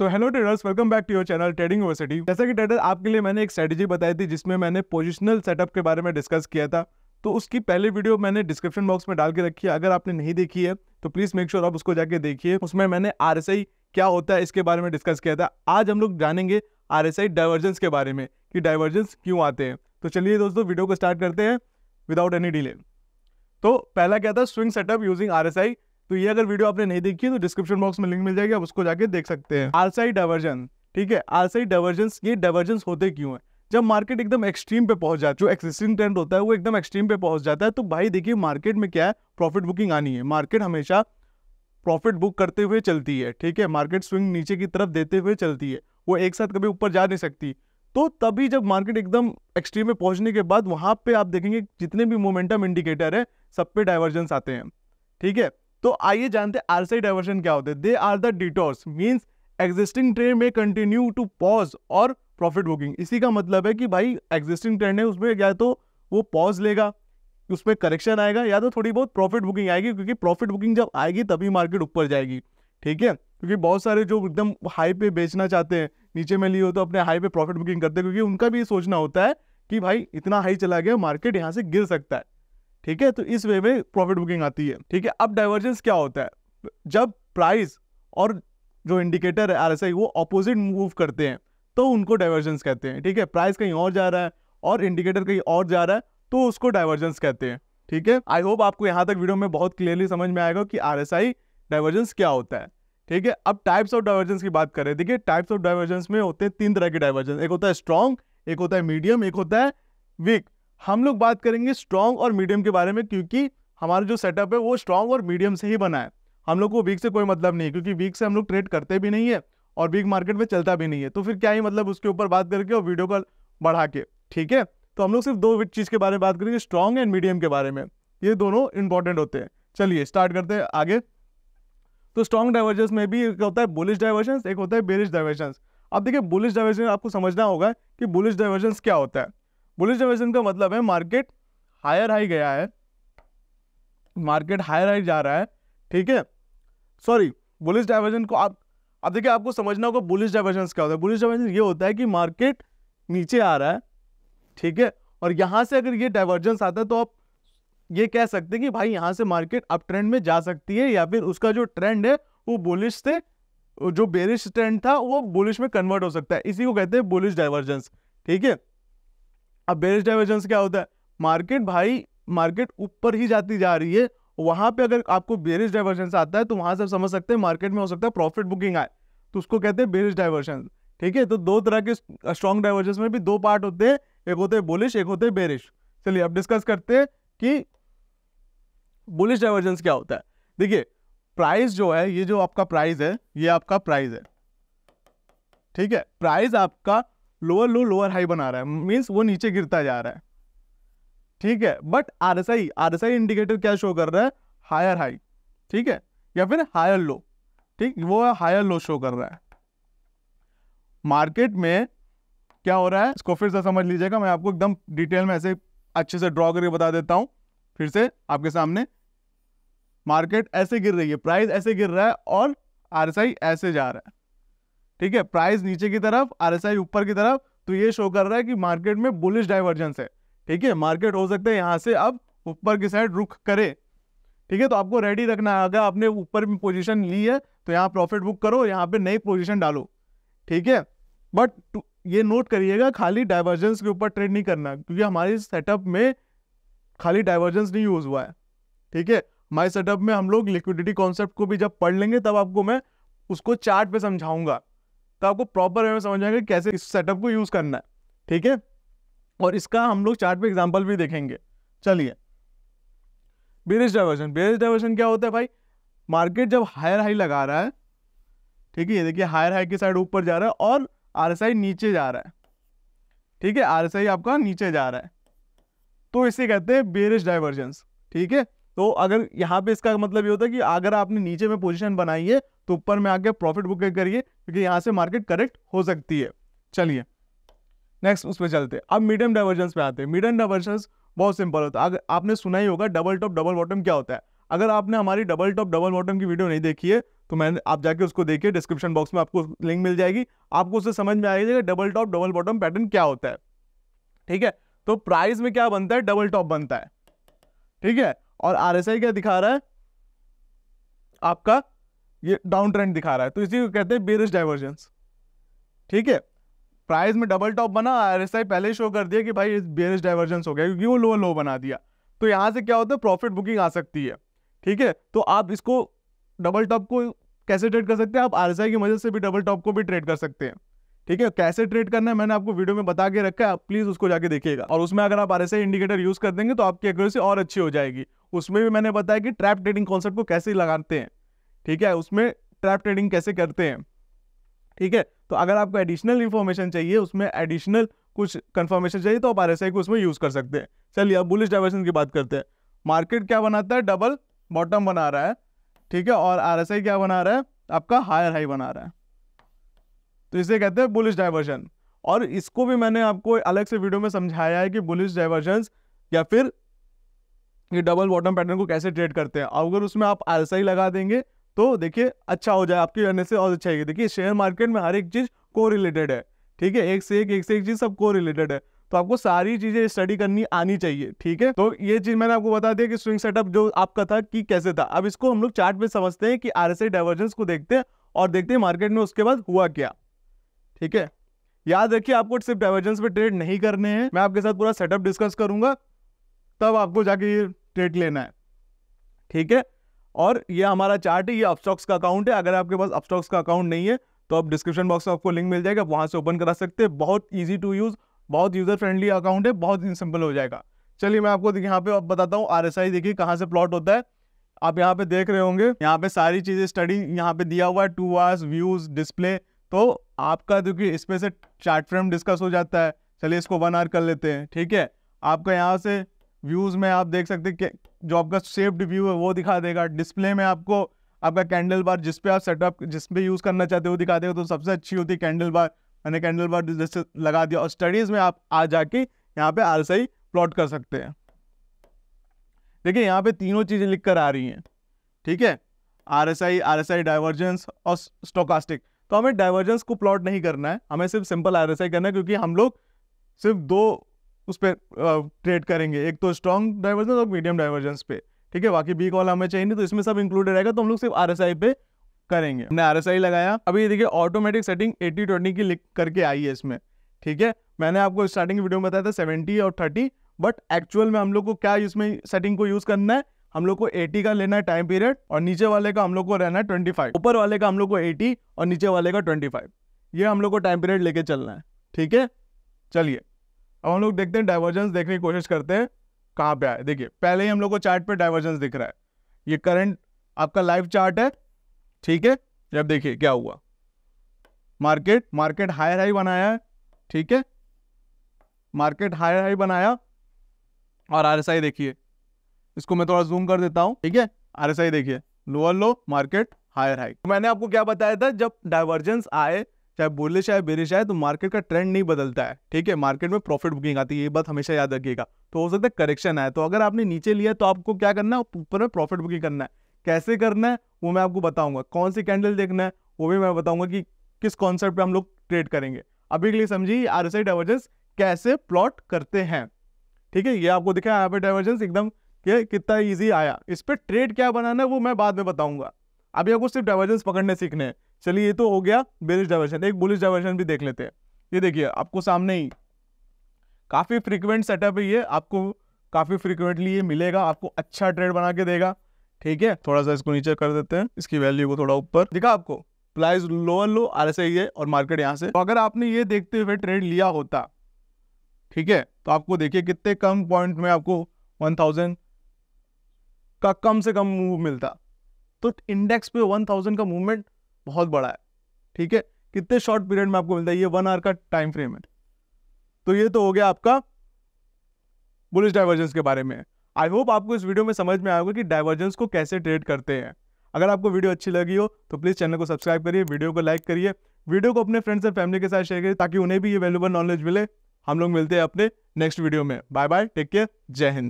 so hello traders welcome back to your channel trading university जैसा कि trader आपके लिए मैंने एक स्ट्रेटेजी बताई थी जिसमें मैंने पोजिशनल सेटअप के बारे में डिस्कस किया था तो उसकी पहली वीडियो मैंने डिस्क्रिप्शन बॉक्स में डाल के रखी है अगर आपने नहीं देखी है तो प्लीज़ मेक श्योर आप उसको जाके देखिए उसमें मैंने आर क्या होता है इसके बारे में डिस्कस किया था आज हम लोग जानेंगे आर एस डाइवर्जेंस के बारे में कि डाइवर्जेंस क्यों आते हैं तो चलिए दोस्तों वीडियो को स्टार्ट करते हैं विदाउट एनी डिले तो पहला क्या था swing setup using R S I तो ये अगर वीडियो आपने नहीं देखी है तो डिस्क्रिप्शन बॉक्स में लिंक मिल जाएगी आप उसको जाके देख सकते हैं आलसाई डाइवर्जन ठीक है आलसाई डाइवर्जन ये डाइवर्जन होते क्यों है जब मार्केट एकदम एक्सट्रीम पे पहुंच जाता है जो एक्सिस्टिंग ट्रेंड होता है वो एकदम एक्सट्रीम पे पहुंच जाता है तो भाई देखिए मार्केट में क्या है प्रॉफिट बुकिंग आनी है मार्केट हमेशा प्रॉफिट बुक करते हुए चलती है ठीक है मार्केट स्विंग नीचे की तरफ देते हुए चलती है वो एक साथ कभी ऊपर जा नहीं सकती तो तभी जब मार्केट एकदम एक्सट्रीम में पहुंचने के बाद वहां पे आप देखेंगे जितने भी मोमेंटम इंडिकेटर है सब पे डाइवर्जेंस आते हैं ठीक है तो आइए जानते हैं सी डाइवर्शन क्या होते हैं they are the detours means existing train में कंटिन्यू टू पॉज और प्रॉफिट बुकिंग इसी का मतलब है कि भाई एग्जिस्टिंग ट्रेन है उसमें या तो वो पॉज लेगा उसमें करेक्शन आएगा या तो थोड़ी बहुत प्रॉफिट बुकिंग आएगी क्योंकि प्रॉफिट बुकिंग जब आएगी तभी मार्केट ऊपर जाएगी ठीक है क्योंकि बहुत सारे जो एकदम हाई पे बेचना चाहते हैं नीचे में लिए हो तो अपने हाई पे प्रॉफिट बुकिंग करते हैं क्योंकि उनका भी ये सोचना होता है कि भाई इतना हाई चला गया मार्केट यहाँ से गिर सकता है ठीक है तो इस वे में प्रॉफिट बुकिंग आती है ठीक है अब डाइवर्जेंस क्या होता है जब प्राइस और जो इंडिकेटर है आर वो अपोजिट मूव करते हैं तो उनको डाइवर्जेंस कहते हैं ठीक है प्राइस कहीं और जा रहा है और इंडिकेटर कहीं और जा रहा है तो उसको डाइवर्जेंस कहते हैं ठीक है आई होप आपको यहाँ तक वीडियो में बहुत क्लियरली समझ में आएगा कि आर डाइवर्जेंस क्या होता है ठीक है अब टाइप्स ऑफ डाइवर्जेंस की बात करें देखिए टाइप्स ऑफ डाइवर्जेंस में होते हैं तीन तरह के डाइवर्जेंस एक होता है स्ट्रॉन्ग एक होता है मीडियम एक होता है वीक हम लोग बात करेंगे स्ट्रॉन्ग और मीडियम के बारे में क्योंकि हमारा जो सेटअप है वो स्ट्रॉन्ग और मीडियम से ही बना है हम लोग को वीक से कोई मतलब नहीं है क्योंकि वीक से हम लोग ट्रेड करते भी नहीं है और वीक मार्केट में चलता भी नहीं है तो फिर क्या ही मतलब उसके ऊपर बात करके और वीडियो पर बढ़ा के ठीक है तो हम लोग सिर्फ दो चीज़ के बारे में बात करेंगे स्ट्रॉन्ग एंड मीडियम के बारे में ये दोनों इंपॉर्टेंट होते हैं चलिए स्टार्ट करते हैं आगे तो स्ट्रॉन्ग डाइवर्जेंस में भी एक होता है बुलिश डाइवर्जेंस एक होता है बेरिश डाइवर्जेंस अब देखिए बुलिश डाइवर्जेंस आपको समझना होगा कि बुलिश डाइवर्जेंस क्या होता है बुलिश डाइवर्जन का मतलब है मार्केट हायर हाई गया है मार्केट हायर हाई जा रहा है ठीक है सॉरी बुलिश डाइवर्जन को आप अब देखिए आपको समझना होगा बुलिश डाइवर्जन क्या होता है बुलिश डाइवर्जन ये होता है कि मार्केट नीचे आ रहा है ठीक है और यहाँ से अगर ये डाइवर्जेंस आता है तो आप ये कह सकते हैं कि भाई यहाँ से मार्केट अप ट्रेंड में जा सकती है या फिर उसका जो ट्रेंड है वो बुलिश से जो बेरिश ट्रेंड था वो बुलिश में कन्वर्ट हो सकता है इसी को कहते हैं बुलिश डाइवर्जेंस ठीक है अब बेरिस डाइवर्जेंस क्या होता है मार्केट भाई मार्केट ऊपर ही जाती जा रही है वहां पे अगर आपको बेरिस डाइवर्जेंस आता है तो वहां से समझ सकते हैं मार्केट में हो सकता है प्रॉफिट बुकिंग आए तो उसको कहते हैं बेरिस डाइवर्जेंस ठीक है तो दो तरह के स्ट्रॉन्ग डाइवर्जेंस में भी दो पार्ट होते हैं एक होते हैं बुलिश एक होते हैं बेरिश चलिए अब डिस्कस करते हैं कि बुलिश डाइवर्जेंस क्या होता है देखिए प्राइस जो है ये जो आपका प्राइस है ये आपका प्राइस है ठीक है प्राइस आपका लोअर लो लोअर हाई बना रहा है मीन्स वो नीचे गिरता जा रहा है ठीक है but R S I R S I indicator क्या शो कर रहा है हायर हाई ठीक है या फिर हायर लो ठीक वो हायर लो शो कर रहा है मार्केट में क्या हो रहा है इसको फिर से समझ लीजिएगा मैं आपको एकदम डिटेल में ऐसे अच्छे से ड्रॉ करके बता देता हूँ फिर से आपके सामने मार्केट ऐसे गिर रही है प्राइस ऐसे गिर रहा है और आई ऐसे जा रहा है ठीक है प्राइस नीचे की तरफ आर ऊपर की तरफ तो ये शो कर रहा है कि मार्केट में बुलिश डाइवर्जेंस है ठीक है मार्केट हो सकता है यहाँ से अब ऊपर की साइड रुख करे ठीक है तो आपको रेडी रखना है अगर आपने ऊपर में पोजीशन ली है तो यहाँ प्रॉफिट बुक करो यहाँ पे नई पोजीशन डालो ठीक है बट ये नोट करिएगा खाली डाइवर्जेंस के ऊपर ट्रेड नहीं करना क्योंकि हमारे सेटअप में खाली डाइवर्जेंस नहीं यूज़ हुआ है ठीक है हमारे सेटअप में हम लोग लिक्विडिटी कॉन्सेप्ट को भी जब पढ़ लेंगे तब आपको मैं उसको चार्ट पे समझाऊंगा तो आपको प्रॉपर वे में समझ आएगा कैसे इस सेटअप को यूज़ करना है ठीक है और इसका हम लोग चार्ट पे एग्जाम्पल भी देखेंगे चलिए बेरिस डाइवर्जन बेरिस डाइवर्जन क्या होता है भाई मार्केट जब हायर हाई लगा रहा है ठीक है ये देखिए हायर हाई की साइड ऊपर जा रहा है और आर नीचे जा रहा है ठीक है आरएसआई आपका नीचे जा रहा है तो इसे कहते हैं बेरिस डाइवर्जेंस ठीक है तो अगर यहाँ पे इसका मतलब ये होता है कि अगर आपने नीचे में पोजीशन बनाई है तो ऊपर में आके प्रॉफिट बुक करिए क्योंकि यहाँ से मार्केट करेक्ट हो सकती है चलिए नेक्स्ट उस पर चलते हैं अब मीडियम डाइवर्जेंस पे आते हैं मीडियम डाइवर्जेंस बहुत सिंपल होता है अगर आपने सुना ही होगा डबल टॉप डबल बॉटम क्या होता है अगर आपने हमारी डबल टॉप डबल बॉटम की वीडियो नहीं देखी है तो मैंने आप जाके उसको देखिए डिस्क्रिप्शन बॉक्स में आपको लिंक मिल जाएगी आपको उससे समझ में आ जाएगा double top double bottom pattern क्या होता है ठीक है तो प्राइस में क्या बनता है डबल टॉप बनता है ठीक है और आर क्या दिखा रहा है आपका ये डाउन ट्रेंड दिखा रहा है तो इसी को कहते हैं बेरिश डाइवर्जेंस ठीक है प्राइस में डबल टॉप बना आरएसआई पहले शो कर दिया कि भाई बेरिश डाइवर्जेंस हो गया क्योंकि वो लोअर लो बना दिया तो यहाँ से क्या होता है प्रॉफिट बुकिंग आ सकती है ठीक है तो आप इसको डबल टॉप को कैसे ट्रेड कर सकते हैं आप आर की मदद से भी डबल टॉप को भी ट्रेड कर सकते हैं ठीक है कैसे ट्रेड करना है मैंने आपको वीडियो में बता के रखा है आप प्लीज उसको जाके देखिएगा और उसमें अगर आप आर इंडिकेटर यूज कर देंगे तो आपकी एक्यूरेसी और अच्छी हो जाएगी उसमें भी मैंने बताया कि ट्रैप ट्रेडिंग कॉन्सेप्ट को कैसे लगाते हैं ठीक है उसमें ट्रैप ट्रेडिंग कैसे करते हैं ठीक है तो अगर आपको एडिशनल इन्फॉर्मेशन चाहिए उसमें एडिशनल कुछ कंफर्मेशन चाहिए तो आप आर को उसमें यूज कर सकते हैं चलिए अब बुलिश डाइवर्सन की बात करते हैं मार्केट क्या बनाता है डबल बॉटम बना रहा है ठीक है और आर क्या बना रहा है आपका हायर हाई बना रहा है तो इसे कहते हैं बुलिश डाइवर्जन और इसको भी मैंने आपको अलग से वीडियो में समझाया है कि बुलिश डाइवर्जन या फिर ये डबल बॉटम पैटर्न को कैसे ट्रेड करते हैं अगर उसमें आप आलसा ही लगा देंगे तो देखिए अच्छा हो जाए आपकी वजह से और अच्छा आएगी देखिए शेयर मार्केट में हर एक चीज़ को रिलेटेड है ठीक है एक से एक एक से एक चीज़ सब को रिलेटेड है तो आपको सारी चीज़ें स्टडी करनी आनी चाहिए ठीक है तो ये चीज़ मैंने आपको बता दिया कि स्विंग सेटअप जो आपका था कि कैसे था अब इसको हम लोग चार्ट में समझते हैं कि आर एस डाइवर्जेंस को देखते हैं और देखते हैं मार्केट में उसके बाद हुआ क्या ठीक है याद रखिए आपको सिर्फ डाइवर्जेंस पे ट्रेड नहीं करने हैं मैं आपके साथ पूरा सेटअप डिस्कस करूंगा तब आपको जाके ये ट्रेड लेना है ठीक है और ये हमारा चार्ट है ये अपस्टॉक्स का अकाउंट है अगर आपके पास अपस्टॉक्स का अकाउंट नहीं है तो आप डिस्क्रिप्शन बॉक्स में आपको लिंक मिल जाएगा आप से ओपन करा सकते हैं बहुत ईजी टू यूज़ बहुत यूज़र फ्रेंडली अकाउंट है बहुत सिंपल हो जाएगा चलिए मैं आपको यहाँ पे बताता हूँ आर देखिए कहाँ से प्लॉट होता है आप यहाँ पे देख रहे होंगे यहाँ पे सारी चीज़ें स्टडी यहाँ पे दिया हुआ है टू आवर्स व्यूज़ डिस्प्ले तो आपका क्योंकि तो इसमें से चार्ट फ्रेम डिस्कस हो जाता है चलिए इसको वन आर कर लेते हैं ठीक है आपका यहाँ से व्यूज़ में आप देख सकते हैं जो आपका सेफ्ड व्यू है वो दिखा देगा डिस्प्ले में आपको आपका कैंडल बार जिस पे आप सेटअप जिस पे यूज़ करना चाहते हो दिखा देगा तो सबसे अच्छी होती है कैंडल बार मैंने कैंडल बार जैसे लगा दिया और स्टडीज़ में आप आ जाके यहाँ पे आर प्लॉट कर सकते हैं देखिए यहाँ पे तीनों चीज़ें लिख कर आ रही हैं ठीक है R S I R S I divergence और स्टोकास्टिक तो हमें डाइवर्जेंस को प्लॉट नहीं करना है हमें सिर्फ सिंपल आर एस आई करना है क्योंकि हम लोग सिर्फ दो उस पर ट्रेड करेंगे एक तो स्ट्रॉन्ग डाइवर्जेंस और मीडियम डाइवर्जेंस पे ठीक है बाकी बी कॉल हमें चाहिए नहीं तो इसमें सब इंक्लूडेड रहेगा तो हम लोग सिर्फ आर एस आई पे करेंगे हमने आर एस आई लगाया अभी देखिए ऑटोमेटिक सेटिंग एट्टी ट्वेंटी की लिख करके आई है इसमें ठीक है मैंने आपको स्टार्टिंग वीडियो में बताया था सेवेंटी और थर्टी बट एक्चुअल में हम लोग को क्या इसमें सेटिंग को यूज़ करना है हम लोग को 80 का लेना है टाइम पीरियड और नीचे वाले का हम लोग को रहना है 25 ऊपर वाले का हम लोग को 80 और नीचे वाले का 25 ये हम लोग को टाइम पीरियड लेके चलना है ठीक है चलिए अब हम लोग देखते हैं डाइवर्जेंस देखने की कोशिश करते हैं कहाँ पे आए देखिए पहले ही हम लोग को चार्ट पे डाइवर्जेंस दिख रहा है ये करंट आपका लाइव चार्ट है ठीक है जब देखिए क्या हुआ मार्केट मार्केट हायर हाई बनाया है ठीक है मार्केट हायर हाई बनाया और आर देखिए इसको मैं थोड़ा जूम कर देता हूँ ठीक है आर देखिए lower low market higher high तो मैंने आपको क्या बताया था जब डाइवर्जेंस आए चाहे बोले आए बेरिश आए तो मार्केट का ट्रेंड नहीं बदलता है ठीक है मार्केट में प्रॉफिट बुकिंग आती है ये बात हमेशा याद रखिएगा तो हो सकता है करेक्शन आए तो अगर आपने नीचे लिया तो आपको क्या करना है ऊपर में प्रॉफिट बुकिंग करना है कैसे करना है वो मैं आपको बताऊंगा कौन सी कैंडल देखना है वो भी मैं बताऊंगा कि किस कॉन्सेप्ट पे हम लोग ट्रेड करेंगे अभी के लिए समझिए आर एस डाइवर्जेंस कैसे प्लॉट करते हैं ठीक है ये आपको दिखा यहाँ पे डाइवर्जेंस एकदम कि कितना ईजी आया इस पर ट्रेड क्या बनाना है वो मैं बाद में बताऊंगा अभी आपको सिर्फ डाइवर्जेंस पकड़ने सीखने हैं चलिए ये तो हो गया बेरिश डाइवर्जन एक बुलिश डाइवर्जन भी देख लेते हैं ये देखिए आपको सामने ही काफ़ी फ्रिक्वेंट सेटअप है ये आपको काफ़ी फ्रिक्वेंटली ये मिलेगा आपको अच्छा ट्रेड बना के देगा ठीक है थोड़ा सा इसको नीचे कर देते हैं इसकी वैल्यू को थोड़ा ऊपर दिखा आपको price lower low R S I है और मार्केट यहाँ से तो अगर आपने ये देखते हुए ट्रेड लिया होता ठीक है तो आपको देखिए कितने कम पॉइंट में आपको वन थाउजेंड का कम से कम मूव मिलता तो इंडेक्स पे वन थाउजेंड का मूवमेंट बहुत बड़ा है ठीक है कितने शॉर्ट पीरियड में आपको मिलता है ये वन आवर का टाइम फ्रेम है तो ये तो हो गया आपका बुलिश डाइवर्जेंस के बारे में आई होप आपको इस वीडियो में समझ में आएगा कि डाइवर्जेंस को कैसे ट्रेड करते हैं अगर आपको वीडियो अच्छी लगी हो तो प्लीज़ चैनल को सब्सक्राइब करिए वीडियो को लाइक करिए वीडियो को अपने फ्रेंड्स और फैमिली के साथ शेयर करिए ताकि उन्हें भी ये वैल्यूबल नॉलेज मिले हम लोग मिलते हैं अपने नेक्स्ट वीडियो में बाय बाय टेक केयर जय हिंद